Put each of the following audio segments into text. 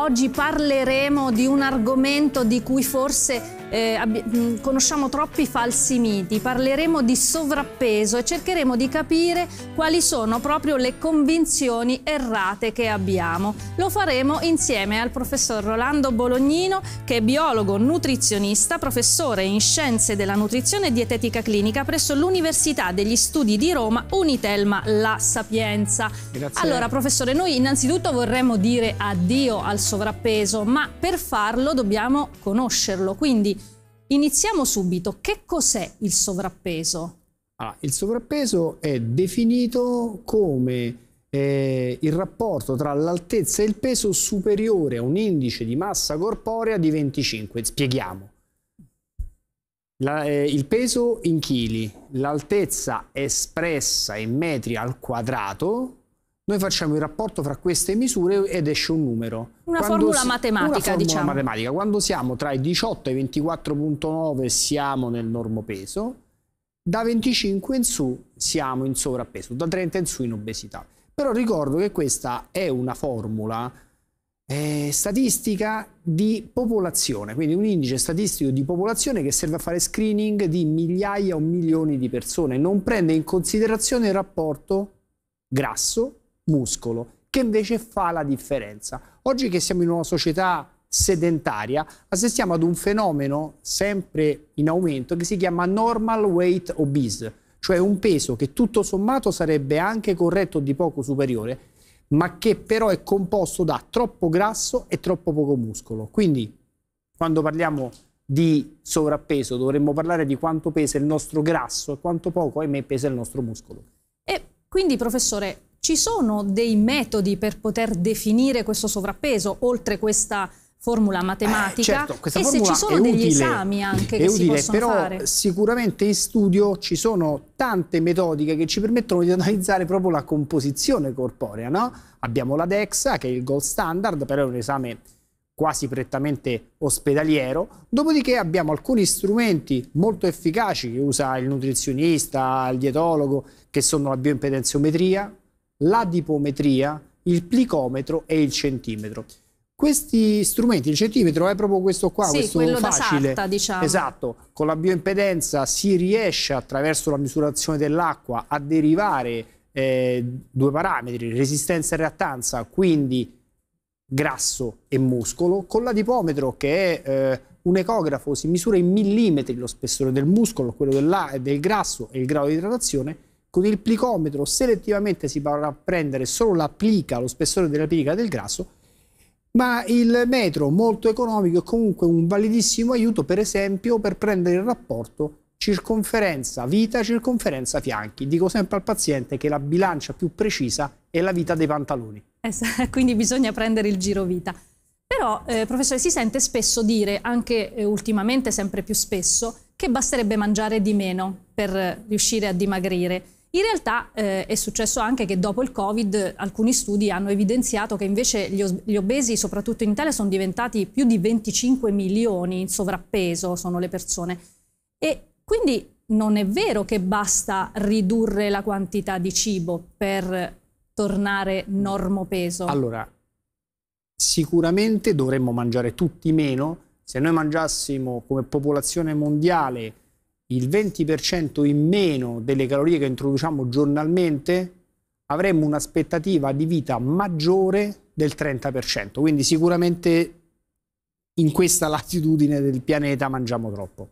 Oggi parleremo di un argomento di cui forse eh, mm, conosciamo troppi falsi miti, parleremo di sovrappeso e cercheremo di capire quali sono proprio le convinzioni errate che abbiamo. Lo faremo insieme al professor Rolando Bolognino che è biologo, nutrizionista, professore in scienze della nutrizione e dietetica clinica presso l'Università degli Studi di Roma Unitelma La Sapienza. Grazie. Allora professore, noi innanzitutto vorremmo dire addio al sovrappeso, ma per farlo dobbiamo conoscerlo. Quindi iniziamo subito. Che cos'è il sovrappeso? Ah, il sovrappeso è definito come eh, il rapporto tra l'altezza e il peso superiore a un indice di massa corporea di 25. Spieghiamo. La, eh, il peso in chili, l'altezza espressa in metri al quadrato noi facciamo il rapporto fra queste misure ed esce un numero. Una Quando formula si... matematica, una formula diciamo. matematica. Quando siamo tra i 18 e i 24.9 siamo nel normopeso, da 25 in su siamo in sovrappeso, da 30 in su in obesità. Però ricordo che questa è una formula eh, statistica di popolazione, quindi un indice statistico di popolazione che serve a fare screening di migliaia o milioni di persone, non prende in considerazione il rapporto grasso muscolo, che invece fa la differenza. Oggi che siamo in una società sedentaria, assistiamo ad un fenomeno sempre in aumento che si chiama normal weight obese, cioè un peso che tutto sommato sarebbe anche corretto di poco superiore, ma che però è composto da troppo grasso e troppo poco muscolo. Quindi quando parliamo di sovrappeso dovremmo parlare di quanto pesa il nostro grasso e quanto poco, ahimè, pesa il nostro muscolo. E quindi, professore, ci sono dei metodi per poter definire questo sovrappeso, oltre questa formula eh, matematica eh, certo, e formula se ci sono degli utile, esami anche che utile, si possono però fare. sicuramente in studio ci sono tante metodiche che ci permettono di analizzare proprio la composizione corporea, no? Abbiamo la DEXA che è il gold standard, però è un esame quasi prettamente ospedaliero, dopodiché abbiamo alcuni strumenti molto efficaci che usa il nutrizionista, il dietologo, che sono la bioimpedenziometria, l'adipometria, il plicometro e il centimetro. Questi strumenti, il centimetro è proprio questo qua, sì, questo facile. Sarta, diciamo. Esatto, con la bioimpedenza si riesce attraverso la misurazione dell'acqua a derivare eh, due parametri, resistenza e reattanza, quindi grasso e muscolo, con l'adipometro che è eh, un ecografo, si misura in millimetri lo spessore del muscolo, quello del grasso e il grado di idratazione, con il plicometro selettivamente si potrà prendere solo la plica, lo spessore della plica del grasso, ma il metro molto economico è comunque un validissimo aiuto per esempio per prendere il rapporto circonferenza vita circonferenza fianchi dico sempre al paziente che la bilancia più precisa è la vita dei pantaloni esatto, quindi bisogna prendere il giro vita però eh, professore si sente spesso dire anche eh, ultimamente sempre più spesso che basterebbe mangiare di meno per riuscire a dimagrire in realtà eh, è successo anche che dopo il Covid alcuni studi hanno evidenziato che invece gli, os- gli, obesi, soprattutto in Italia, sono diventati più di 25 milioni in sovrappeso, sono le persone. E quindi non è vero che basta ridurre la quantità di cibo per tornare peso. Allora, sicuramente dovremmo mangiare tutti meno. Se noi mangiassimo come popolazione mondiale il 20% in meno delle calorie che introduciamo giornalmente, avremmo un'aspettativa di vita maggiore del 30%. Quindi sicuramente in questa latitudine del pianeta mangiamo troppo.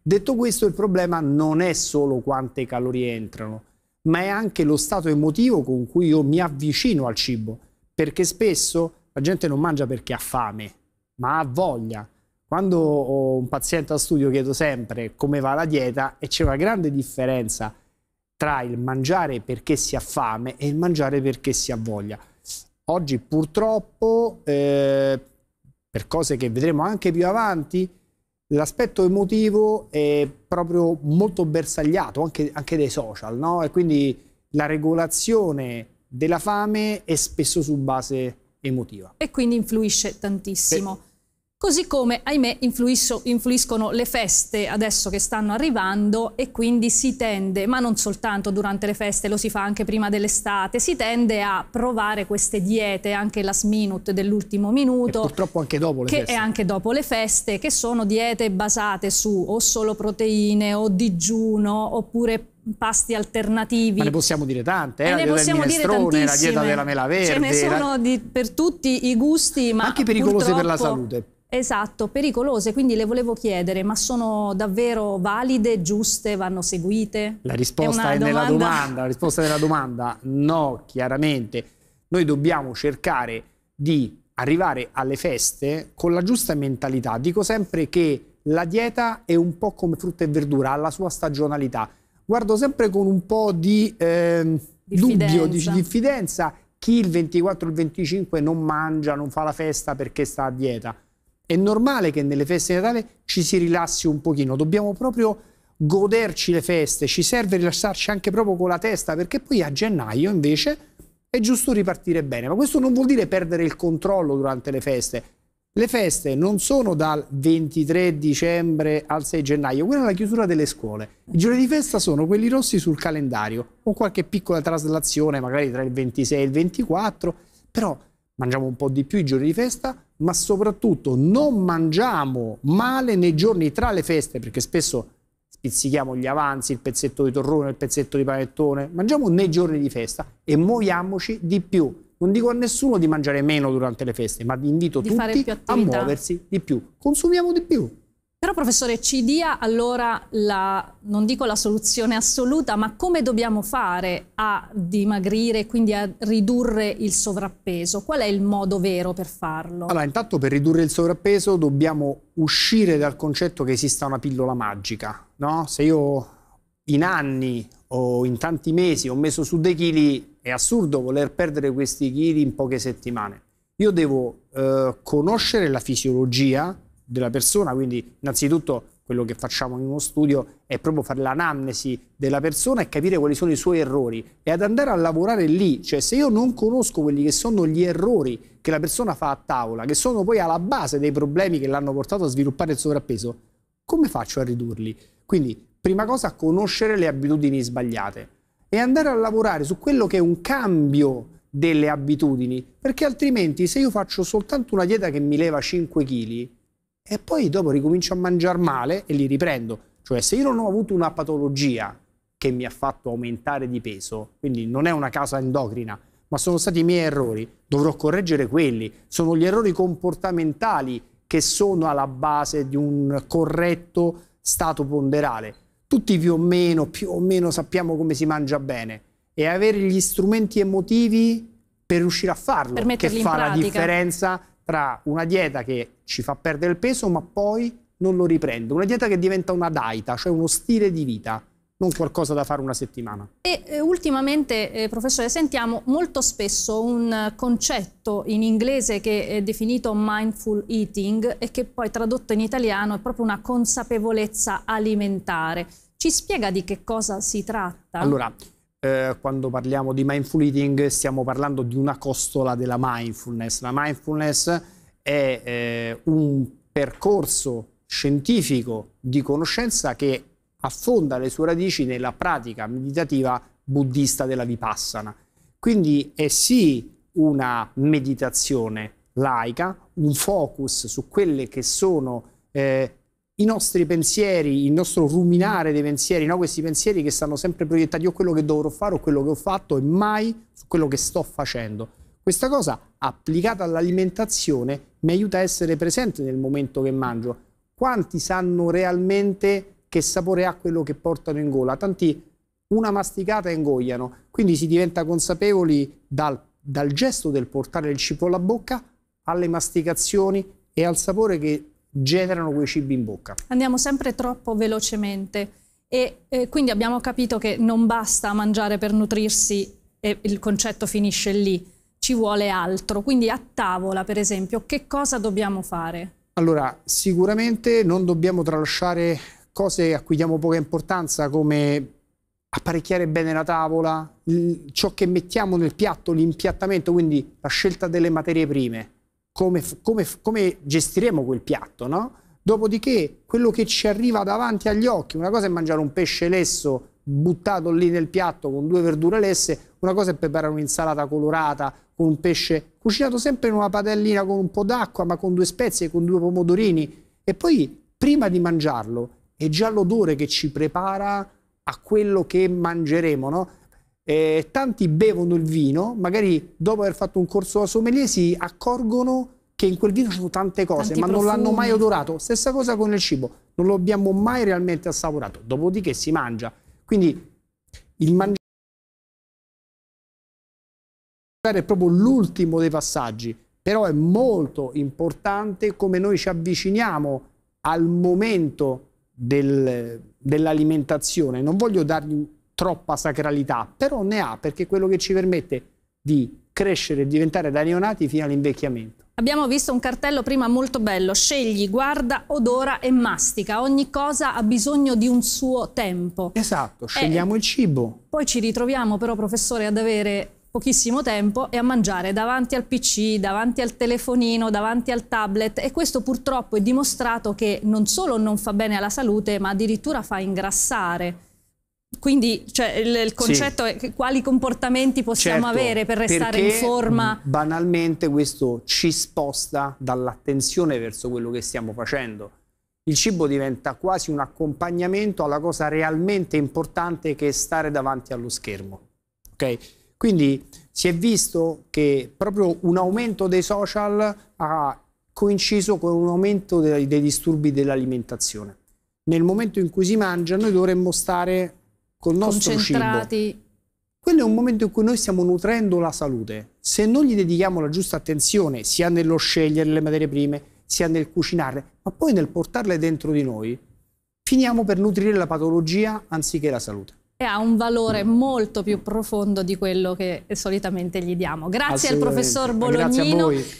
Detto questo, il problema non è solo quante calorie entrano, ma è anche lo stato emotivo con cui io mi avvicino al cibo, perché spesso la gente non mangia perché ha fame, ma ha voglia. Quando ho un paziente a studio chiedo sempre come va la dieta e c'è una grande differenza tra il mangiare perché si ha fame e il mangiare perché si ha voglia. Oggi purtroppo, eh, per cose che vedremo anche più avanti, l'aspetto emotivo è proprio molto bersagliato anche, anche dai social, no? E quindi la regolazione della fame è spesso su base emotiva. E quindi influisce tantissimo. Così come, ahimè, influiscono le feste adesso che stanno arrivando e quindi si tende, ma non soltanto durante le feste, lo si fa anche prima dell'estate, si tende a provare queste diete, anche last minute dell'ultimo minuto. E purtroppo anche dopo le che feste. Che è anche dopo le feste, che sono diete basate su o solo proteine o digiuno oppure pasti alternativi. Ma ne possiamo dire tante, eh? la dieta del minestrone, la dieta della mela verde. Ce ne sono la... di, per tutti i gusti, ma anche pericolose per la salute. Esatto, pericolose, quindi le volevo chiedere, ma sono davvero valide, giuste, vanno seguite? La risposta è, è nella domanda, la risposta della domanda no, chiaramente. Noi dobbiamo cercare di arrivare alle feste con la giusta mentalità. Dico sempre che la dieta è un po' come frutta e verdura, ha la sua stagionalità. Guardo sempre con un po' di eh, dubbio, di diffidenza, chi il 24 e il 25 non mangia, non fa la festa perché sta a dieta è normale che nelle feste di Natale ci si rilassi un pochino, dobbiamo proprio goderci le feste, ci serve rilassarci anche proprio con la testa, perché poi a gennaio invece è giusto ripartire bene. Ma questo non vuol dire perdere il controllo durante le feste. Le feste non sono dal 23 dicembre al 6 gennaio, quella è la chiusura delle scuole. I giorni di festa sono quelli rossi sul calendario, con qualche piccola traslazione, magari tra il 26 e il 24, però mangiamo un po' di più i giorni di festa, ma soprattutto non mangiamo male nei giorni tra le feste, perché spesso spizzichiamo gli avanzi, il pezzetto di torrone, il pezzetto di panettone, mangiamo nei giorni di festa e muoviamoci di più. Non dico a nessuno di mangiare meno durante le feste, ma vi invito di tutti a muoversi di più. Consumiamo di più. Però professore, ci dia allora la, non dico la soluzione assoluta, ma come dobbiamo fare a dimagrire, quindi a ridurre il sovrappeso? Qual è il modo vero per farlo? Allora, intanto per ridurre il sovrappeso dobbiamo uscire dal concetto che esista una pillola magica, no? Se io in anni o in tanti mesi ho messo su dei chili, è assurdo voler perdere questi chili in poche settimane. Io devo eh, conoscere la fisiologia, della persona, quindi innanzitutto quello che facciamo in uno studio è proprio fare l'anamnesi della persona e capire quali sono i suoi errori e ad andare a lavorare lì, cioè se io non conosco quelli che sono gli errori che la persona fa a tavola, che sono poi alla base dei problemi che l'hanno portato a sviluppare il sovrappeso, come faccio a ridurli? Quindi, prima cosa, conoscere le abitudini sbagliate e andare a lavorare su quello che è un cambio delle abitudini, perché altrimenti se io faccio soltanto una dieta che mi leva 5 kg, e poi dopo ricomincio a mangiare male e li riprendo. Cioè se io non ho avuto una patologia che mi ha fatto aumentare di peso, quindi non è una causa endocrina, ma sono stati i miei errori, dovrò correggere quelli, sono gli errori comportamentali che sono alla base di un corretto stato ponderale. Tutti più o meno, più o meno sappiamo come si mangia bene e avere gli strumenti emotivi per riuscire a farlo, che fa la differenza tra una dieta che ci fa perdere il peso ma poi non lo riprende, una dieta che diventa una daita, cioè uno stile di vita, non qualcosa da fare una settimana. E eh, ultimamente, eh, professore, sentiamo molto spesso un concetto in inglese che è definito mindful eating e che poi tradotto in italiano è proprio una consapevolezza alimentare. Ci spiega di che cosa si tratta? Allora, eh, quando parliamo di mindful eating stiamo parlando di una costola della mindfulness. La mindfulness è eh, un percorso scientifico di conoscenza che affonda le sue radici nella pratica meditativa buddista della vipassana. Quindi è sì una meditazione laica, un focus su quelle che sono eh, i nostri pensieri, il nostro ruminare dei pensieri, no? questi pensieri che stanno sempre proiettati o quello che dovrò fare o quello che ho fatto e mai su quello che sto facendo. Questa cosa applicata all'alimentazione mi aiuta a essere presente nel momento che mangio. Quanti sanno realmente che sapore ha quello che portano in gola? Tanti una masticata ingoiano, quindi si diventa consapevoli dal, dal gesto del portare il cibo alla bocca alle masticazioni e al sapore che generano quei cibi in bocca. Andiamo sempre troppo velocemente e eh, quindi abbiamo capito che non basta mangiare per nutrirsi e il concetto finisce lì, ci vuole altro. Quindi a tavola, per esempio, che cosa dobbiamo fare? Allora, sicuramente non dobbiamo tralasciare cose a cui diamo poca importanza come apparecchiare bene la tavola, ciò che mettiamo nel piatto, l'impiattamento, quindi la scelta delle materie prime come, come, come gestiremo quel piatto, no? Dopodiché quello che ci arriva davanti agli occhi, una cosa è mangiare un pesce lesso buttato lì nel piatto con due verdure lesse, una cosa è preparare un'insalata colorata con un pesce cucinato sempre in una padellina con un po' d'acqua, ma con due spezie, con due pomodorini. E poi prima di mangiarlo è già l'odore che ci prepara a quello che mangeremo, no? Eh, tanti bevono il vino, magari dopo aver fatto un corso da sommelier si accorgono che in quel vino ci sono tante cose, Tanti ma profumi. non l'hanno mai odorato. Stessa cosa con il cibo, non lo abbiamo mai realmente assaporato. Dopodiché si mangia. Quindi il mangiare è proprio l'ultimo dei passaggi, però è molto importante come noi ci avviciniamo al momento del, dell'alimentazione. Non voglio dargli troppa sacralità, però ne ha perché è quello che ci permette di crescere e diventare da neonati fino all'invecchiamento. Abbiamo visto un cartello prima molto bello, scegli, guarda, odora e mastica, ogni cosa ha bisogno di un suo tempo. Esatto, eh, scegliamo e il cibo. Poi ci ritroviamo però professore ad avere pochissimo tempo e a mangiare davanti al PC, davanti al telefonino, davanti al tablet e questo purtroppo è dimostrato che non solo non fa bene alla salute ma addirittura fa ingrassare. Quindi cioè, il, il, concetto sì. è che quali comportamenti possiamo certo, avere per restare in forma? Banalmente questo ci sposta dall'attenzione verso quello che stiamo facendo. Il cibo diventa quasi un accompagnamento alla cosa realmente importante che è stare davanti allo schermo. Okay? Quindi si è visto che proprio un aumento dei social ha coinciso con un aumento dei, dei disturbi dell'alimentazione. Nel momento in cui si mangia noi dovremmo stare col nostro cibo. Quello è un momento in cui noi stiamo nutrendo la salute. Se non gli dedichiamo la giusta attenzione, sia nello scegliere le materie prime, sia nel cucinarle, ma poi nel portarle dentro di noi, finiamo per nutrire la patologia anziché la salute. E ha un valore mm. molto più profondo di quello che solitamente gli diamo. Grazie al professor Bolognino.